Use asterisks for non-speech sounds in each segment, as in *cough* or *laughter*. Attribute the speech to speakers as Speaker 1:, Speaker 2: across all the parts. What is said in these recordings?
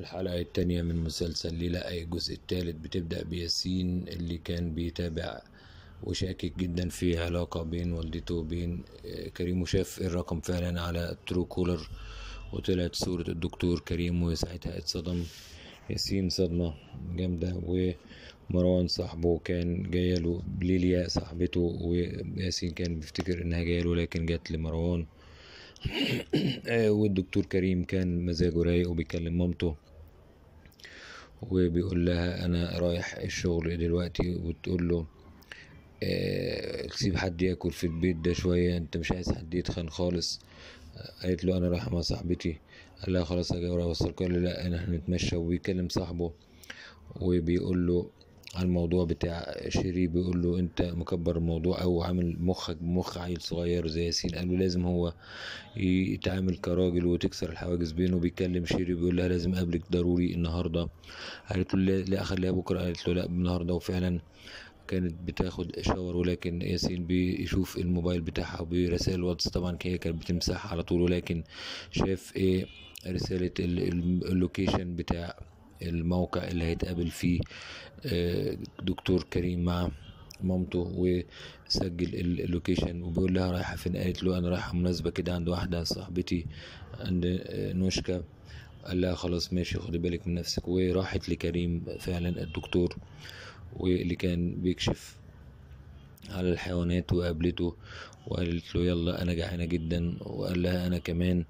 Speaker 1: الحلقة التانية من مسلسل ليلى أي الجزء التالت بتبدأ بياسين اللي كان بيتابع وشاكك جدا في علاقة بين والدته وبين آه، كريم وشاف الرقم فعلا على ترو كولر وطلعت صورة الدكتور كريم وساعتها اتصدم ياسين صدمة جامدة ومروان صاحبه كان جاية له ليليا صاحبته وياسين كان بيفتكر انها جاية له لكن جت لمروان *clears throat* آه، والدكتور كريم كان مزاجه رايق وبيكلم مامته وبيقول لها انا رايح الشغل دلوقتي وتقول له آه سيب حد ياكل في البيت ده شوية انت مش عايز حد يتخن خالص قالت له انا رايح مع صاحبتي قال لها خلاص اجي اوصلك قال لا احنا هنتمشى وبيكلم صاحبه وبيقول له على الموضوع بتاع شيري بيقول له انت مكبر الموضوع او عامل مخك مخ عيل صغير زي ياسين قال له لازم هو يتعامل كراجل وتكسر الحواجز بينه بيكلم شيري بيقول لها لازم اقابلك ضروري النهارده قالت له لا اخليها بكره قالت له لا النهارده وفعلا كانت بتاخد شاور ولكن ياسين بيشوف الموبايل بتاعها برسائل واتس طبعا هي كانت بتمسحها على طول ولكن شاف ايه رسالة اللوكيشن بتاع الموقع اللي هيتقابل فيه آه، دكتور كريم مع مامته وسجل اللوكيشن وبيقول لها رايحه فين قالت له انا رايحه مناسبه كده عند واحده صاحبتي عند آه، نوشكا قال لها خلاص ماشي خدي بالك من نفسك وراحت لكريم فعلا الدكتور واللي كان بيكشف على الحيوانات وقابلته وقالت له يلا انا جعانه جدا وقال لها انا كمان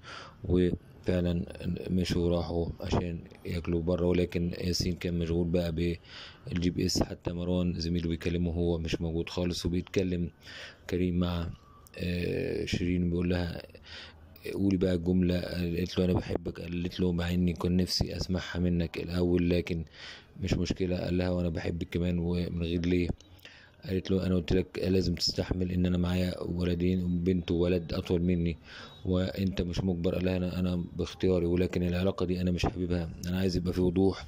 Speaker 1: و فعلا مشوا راحوا عشان ياكلوا بره ولكن ياسين كان مشغول بقى بالجي بي اس حتى مروان زميله بيكلمه هو مش موجود خالص وبيتكلم كريم مع آه، شيرين بيقول لها قولي بقى الجملة قالت له أنا بحبك قالت له مع إني كان نفسي أسمعها منك الأول لكن مش مشكلة قال لها وأنا بحبك كمان ومن غير ليه قالت له انا قلت لك لازم تستحمل ان انا معايا ولدين بنت وولد اطول مني وانت مش مجبر قال انا انا باختياري ولكن العلاقه دي انا مش حاببها انا عايز يبقى في وضوح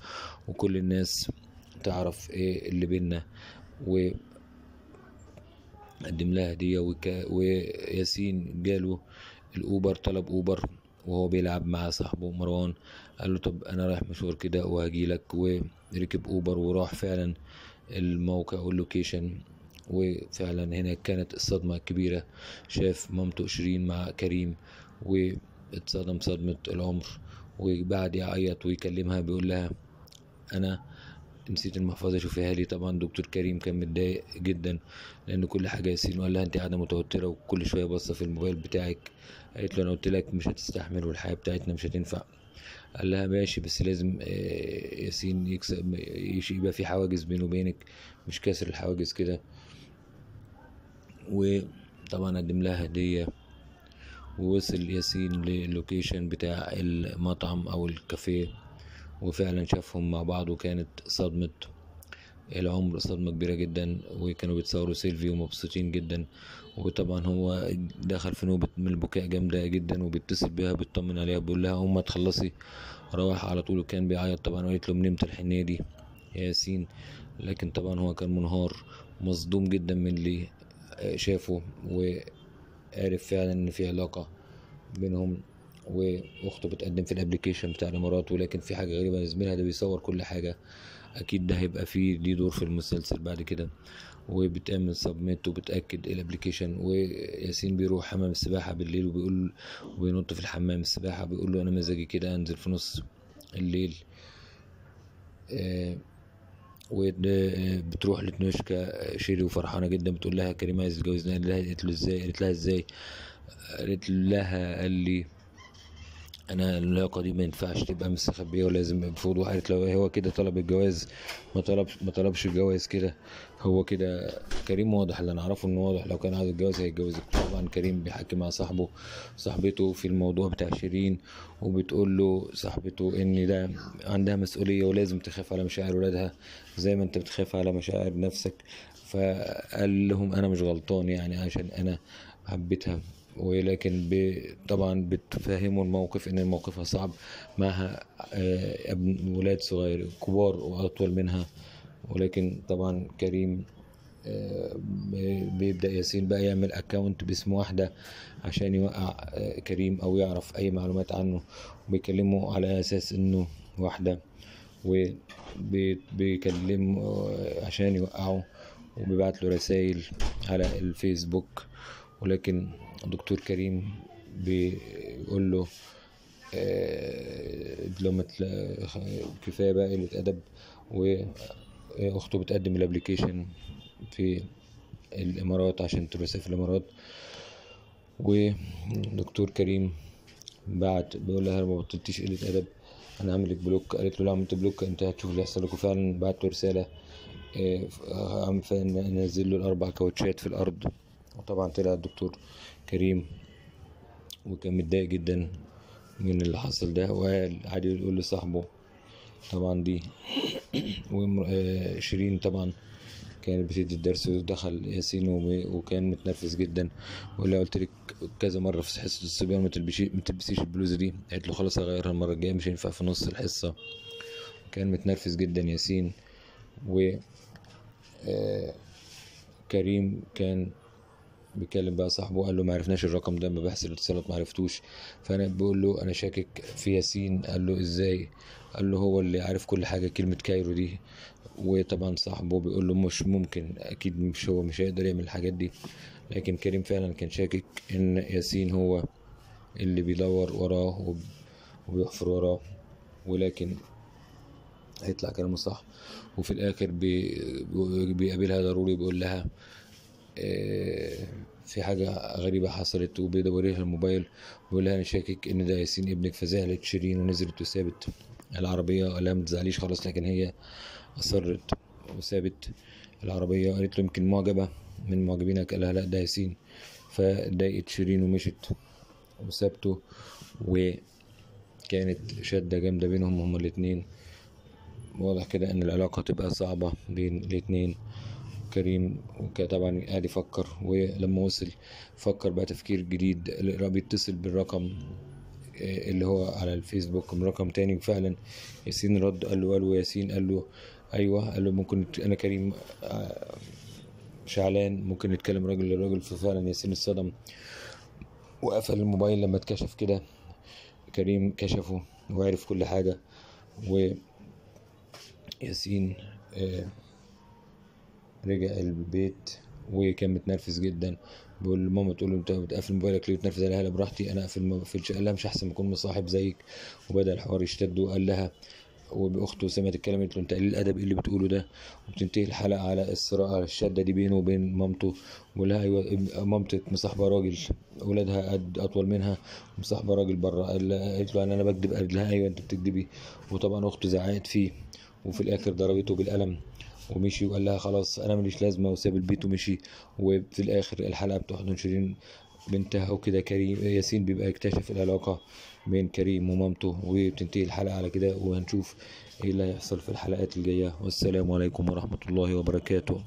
Speaker 1: وكل الناس تعرف ايه اللي بينا و قدم لها هديه وك... وياسين جاله الاوبر طلب اوبر وهو بيلعب مع صاحبه مروان قال له طب انا رايح مشوار كده وهجيلك وركب اوبر وراح فعلا الموقع واللوكيشن وفعلا هناك كانت الصدمة كبيرة شاف مامته شيرين مع كريم واتصدم صدمة العمر وبعد يعيط ويكلمها بيقول لها أنا نسيت المحفظه شوفيها لي طبعا دكتور كريم كان متضايق جدا لان كل حاجه ياسين وقال لها انت قاعده متوتره وكل شويه باصه في الموبايل بتاعك قالت له انا قلت لك مش هتستحمل والحياه بتاعتنا مش هتنفع قال لها ماشي بس لازم آه، ياسين يكسب يبقى في حواجز بينه وبينك مش كاسر الحواجز كده وطبعا قدم لها هدية ووصل ياسين للوكيشن بتاع المطعم او الكافيه وفعلا شافهم مع بعض وكانت صدمة العمر صدمة كبيرة جدا وكانوا بيتصوروا سيلفي ومبسوطين جدا وطبعا هو دخل في نوبة من البكاء جامدة جدا وبيتصل بيها بيطمن عليها بيقول لها أما تخلصي روح على طول وكان بيعيط طبعا قالت له منمت الحنية دي يا ياسين لكن طبعا هو كان منهار مصدوم جدا من اللي شافه وعرف فعلا ان في علاقة بينهم واخته بتقدم في الابليكيشن بتاع الامارات ولكن في حاجة غريبة زميلها ده بيصور كل حاجة اكيد ده هيبقى فيه ليه دور في المسلسل بعد كده وبتعمل سبميت وبتاكد الابلكيشن وياسين بيروح حمام السباحه بالليل وبيقول وبينط في الحمام السباحه بيقول له انا مزاجي كده انزل في نص الليل آه، و آه، بتروح لتنوشكا شيري وفرحانه جدا بتقول لها كريم عايز يتجوزنا قالت له ازاي قالت لها ازاي قالت لها قال لي انا اللياقه دي ما ينفعش تبقى مستخبيه ولازم المفروض وقالت لو هو كده طلب الجواز ما طلبش ما طلبش الجواز كده هو كده كريم واضح اللي انا اعرفه ان واضح لو كان عايز الجواز هيتجوزك طبعا كريم بيحكي مع صاحبه صاحبته في الموضوع بتاع شيرين وبتقول له صاحبته ان ده عندها مسؤوليه ولازم تخاف على مشاعر ولادها زي ما انت بتخاف على مشاعر نفسك فقال لهم انا مش غلطان يعني عشان انا حبيتها ولكن طبعا بتفهموا الموقف ان موقفها صعب معها آه، ابن ولاد صغير كبار واطول منها ولكن طبعا كريم آه، بيبدا ياسين بقى يعمل اكونت باسم واحده عشان يوقع آه، كريم او يعرف اي معلومات عنه وبيكلمه على اساس انه واحده وبيكلم عشان يوقعه وبيبعت له رسائل على الفيسبوك ولكن دكتور كريم بيقول له آه، دبلومة كفاية بقى قلة أدب وأخته بتقدم الأبليكيشن في الإمارات عشان تبقى الإمارات ودكتور كريم بعت بيقول لها ما بطلتيش قلة أدب أنا عاملك بلوك قالت له لو عملت بلوك أنت هتشوف اللي هيحصل لك وفعلا بعت له رسالة آه، انزل له الأربع كاوتشات في الأرض وطبعا طلع الدكتور كريم وكان متضايق جدا من اللي حصل ده وقال عادي يقول لصاحبه طبعا دي *clears throat* وشيرين آه، طبعا كانت بتدي الدرس ودخل ياسين وكان متنرفز جدا ولا قلت لك كذا مره في حصه الصبيان ما تلبسيش البلوزه دي قالت له خلاص هغيرها المره الجايه مش هينفع في نص الحصه كان متنرفز جدا ياسين و آه، كريم كان بيتكلم بقى صاحبه قال له ما عرفناش الرقم ده بحث الاتصالات ما عرفتوش فانا بقول له انا شاكك في ياسين قال له ازاي قال له هو اللي عارف كل حاجه كلمه كايرو دي وطبعا صاحبه بيقول له مش ممكن اكيد مش هو مش هيقدر يعمل الحاجات دي لكن كريم فعلا كان شاكك ان ياسين هو اللي بيدور وراه وبيحفر وراه ولكن هيطلع كلامه صح وفي الاخر بيقابلها ضروري بيقول لها آه، في حاجة غريبة حصلت وبيدوري لها الموبايل وبيقول لها أنا شاكك إن ده ياسين ابنك فزعلت شيرين ونزلت وسابت العربية قال لها متزعليش خلاص لكن هي أصرت وسابت العربية قالت له يمكن معجبة من معجبينك قال لها لا ده ياسين فضايقت شيرين ومشت وسابته وكانت شدة جامدة بينهم هما الاتنين واضح كده إن العلاقة تبقى صعبة بين الاتنين كريم طبعا قاعد يفكر ولما وصل فكر بقى تفكير جديد بيتصل بالرقم آه، اللي هو على الفيسبوك من رقم تاني وفعلا ياسين رد قال له الو ياسين قال له ايوه قال له ممكن انا كريم آه، شعلان ممكن نتكلم راجل لراجل ففعلا ياسين اتصدم وقفل الموبايل لما اتكشف كده كريم كشفه وعرف كل حاجه وياسين آه، رجع البيت وكان متنرفز جدا بيقول لماما تقول له انت بتقفل موبايلك ليه وتنرفز قال لها براحتي انا اقفل ما بقفلش قال لها مش احسن ما اكون مصاحب زيك وبدا الحوار يشتد وقال لها وباخته سمعت الكلام قالت له انت قليل الادب إيه اللي بتقوله ده وبتنتهي الحلقه على الصراع الشده دي بينه وبين مامته بيقول لها ايوه مامتك مصاحبه راجل اولادها قد اطول منها مصاحبه راجل بره قالت له انا انا بكذب قال لها ايوه انت بتكذبي وطبعا اخته زعقت فيه وفي الاخر ضربته بالقلم ومشي وقال لها خلاص انا ماليش لازمه وساب البيت ومشي وفي الاخر الحلقه بتحضن شيرين بنتها وكده كريم ياسين بيبقى يكتشف العلاقه بين كريم ومامته وبتنتهي الحلقه على كده وهنشوف ايه اللي هيحصل في الحلقات الجايه والسلام عليكم ورحمه الله وبركاته